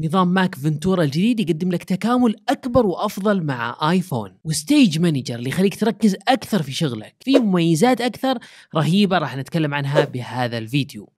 نظام ماك فنتورا الجديد يقدم لك تكامل أكبر وأفضل مع آيفون وستيج مانجر اللي يخليك تركز أكثر في شغلك في مميزات أكثر رهيبة راح نتكلم عنها بهذا الفيديو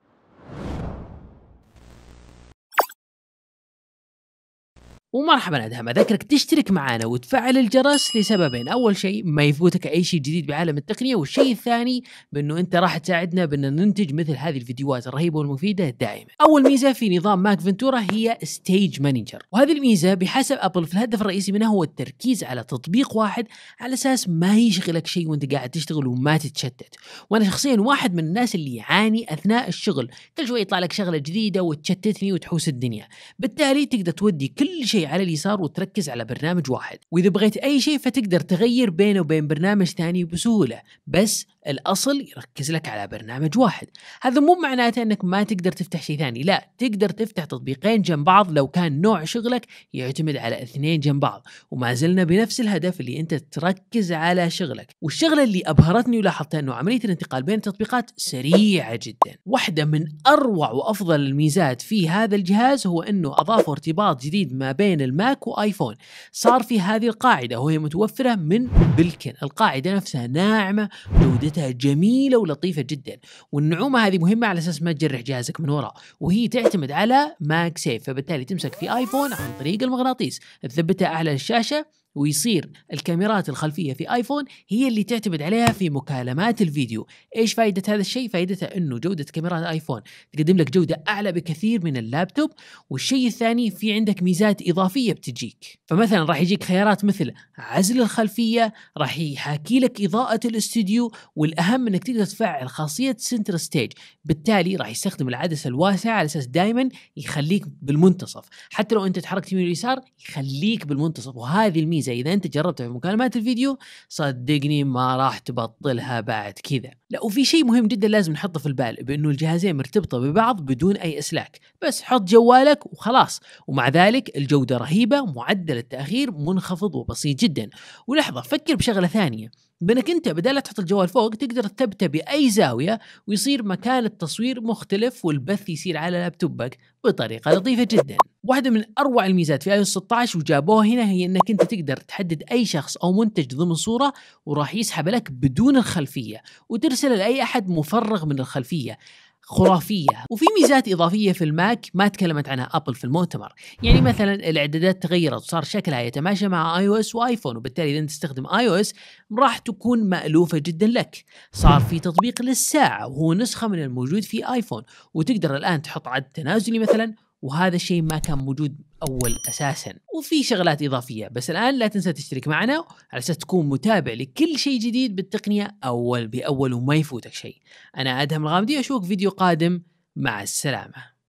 ومرحبا ادهم اذكرك تشترك معنا وتفعل الجرس لسببين اول شيء ما يفوتك اي شيء جديد بعالم التقنيه والشيء الثاني بانه انت راح تساعدنا بان ننتج مثل هذه الفيديوهات الرهيبه والمفيده دائما اول ميزه في نظام ماك فنتورا هي ستيج مانجر وهذه الميزه بحسب ابل في الهدف الرئيسي منها هو التركيز على تطبيق واحد على اساس ما يشغلك شيء وانت قاعد تشتغل وما تتشتت وانا شخصيا واحد من الناس اللي يعاني اثناء الشغل كل شوي يطلع لك شغله جديده وتشتتني وتحوس الدنيا بالتالي تقدر تودي كل شيء على اليسار وتركز على برنامج واحد واذا بغيت اي شيء فتقدر تغير بينه وبين برنامج ثاني بسهوله بس الاصل يركز لك على برنامج واحد هذا مو معناته انك ما تقدر تفتح شيء ثاني لا تقدر تفتح تطبيقين جنب بعض لو كان نوع شغلك يعتمد على اثنين جنب بعض وما زلنا بنفس الهدف اللي انت تركز على شغلك والشغله اللي ابهرتني ولاحظتها انه عمليه الانتقال بين التطبيقات سريعه جدا واحده من اروع وافضل الميزات في هذا الجهاز هو انه اضافوا ارتباط جديد ما بين الماك وايفون صار في هذه القاعده وهي متوفره من بلكن القاعده نفسها ناعمه جودتها نعومتها جميله ولطيفه جدا والنعومه هذه مهمه على اساس ما تجرح جهازك من وراء وهي تعتمد على ماك سيف فبالتالي تمسك في ايفون عن طريق المغناطيس تثبته اعلى الشاشه ويصير الكاميرات الخلفيه في ايفون هي اللي تعتمد عليها في مكالمات الفيديو ايش فائده هذا الشيء فائدته انه جوده كاميرات ايفون تقدم لك جوده اعلى بكثير من اللابتوب والشيء الثاني في عندك ميزات اضافيه بتجيك فمثلا راح يجيك خيارات مثل عزل الخلفيه راح يحاكي لك اضاءه الاستوديو والاهم انك تقدر تفعل خاصيه سنتر ستيج بالتالي راح يستخدم العدسه الواسعه على اساس دائما يخليك بالمنتصف حتى لو انت تحركت يمين ويسار يخليك بالمنتصف وهذه الميزه ميزه اذا انت جربتها في مكالمات الفيديو صدقني ما راح تبطلها بعد كذا لا وفي شيء مهم جدا لازم نحطه في البال بانه الجهازين مرتبطه ببعض بدون اي اسلاك بس حط جوالك وخلاص ومع ذلك الجوده رهيبه معدل التاخير منخفض وبسيط جدا ولحظه فكر بشغله ثانيه بانك انت بدل تحط الجوال فوق تقدر تثبته باي زاويه ويصير مكان التصوير مختلف والبث يصير على لابتوبك بطريقه لطيفه جدا. واحده من اروع الميزات في ايوس 16 وجابوها هنا هي انك انت تقدر تحدد اي شخص او منتج ضمن صوره وراح يسحب لك بدون الخلفيه وترسل الاسئله لاي احد مفرغ من الخلفيه خرافية وفي ميزات إضافية في الماك ما تكلمت عنها أبل في المؤتمر يعني مثلا الإعدادات تغيرت وصار شكلها يتماشى مع آي أو إس وآيفون وبالتالي إذا أنت تستخدم آي أو إس راح تكون مألوفة جدا لك صار في تطبيق للساعة وهو نسخة من الموجود في آيفون وتقدر الآن تحط عد تنازلي مثلا وهذا الشيء ما كان موجود اول اساسا وفي شغلات اضافيه بس الان لا تنسى تشترك معنا على اساس تكون متابع لكل شيء جديد بالتقنيه اول باول وما يفوتك شيء انا ادهم الغامدي اشوفك فيديو قادم مع السلامه